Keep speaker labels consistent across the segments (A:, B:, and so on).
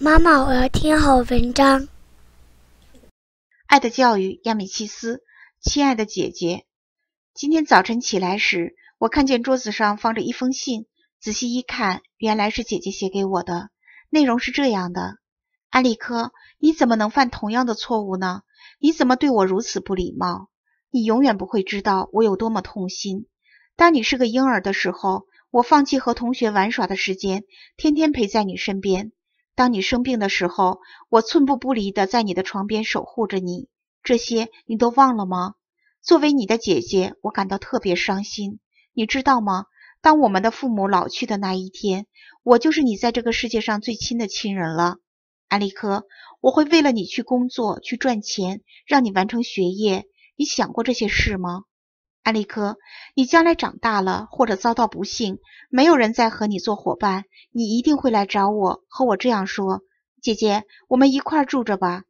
A: 妈妈，我要听好文章。《爱的教育》亚米契斯。亲爱的姐姐，今天早晨起来时，我看见桌子上放着一封信，仔细一看，原来是姐姐写给我的。内容是这样的：安利科，你怎么能犯同样的错误呢？你怎么对我如此不礼貌？你永远不会知道我有多么痛心。当你是个婴儿的时候，我放弃和同学玩耍的时间，天天陪在你身边。当你生病的时候，我寸步不离的在你的床边守护着你，这些你都忘了吗？作为你的姐姐，我感到特别伤心。你知道吗？当我们的父母老去的那一天，我就是你在这个世界上最亲的亲人了，艾利科。我会为了你去工作，去赚钱，让你完成学业。你想过这些事吗？安利科，你将来长大了或者遭到不幸，没有人再和你做伙伴，你一定会来找我，和我这样说：“姐姐，我们一块住着吧。”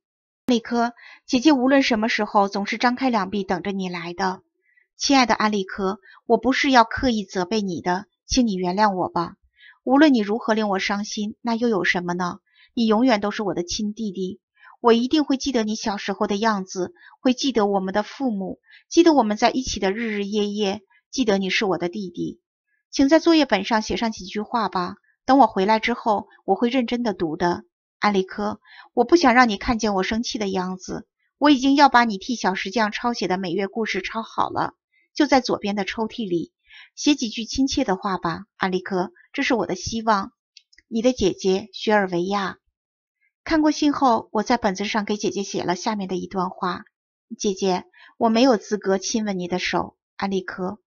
A: 利科，姐姐无论什么时候总是张开两臂等着你来的。亲爱的安利科，我不是要刻意责备你的，请你原谅我吧。无论你如何令我伤心，那又有什么呢？你永远都是我的亲弟弟。我一定会记得你小时候的样子，会记得我们的父母，记得我们在一起的日日夜夜，记得你是我的弟弟。请在作业本上写上几句话吧，等我回来之后，我会认真的读的。安利科，我不想让你看见我生气的样子。我已经要把你替小石匠抄写的每月故事抄好了，就在左边的抽屉里。写几句亲切的话吧，安利科，这是我的希望。你的姐姐，雪尔维亚。看过信后，我在本子上给姐姐写了下面的一段话：“姐姐，我没有资格亲吻你的手，安利柯。”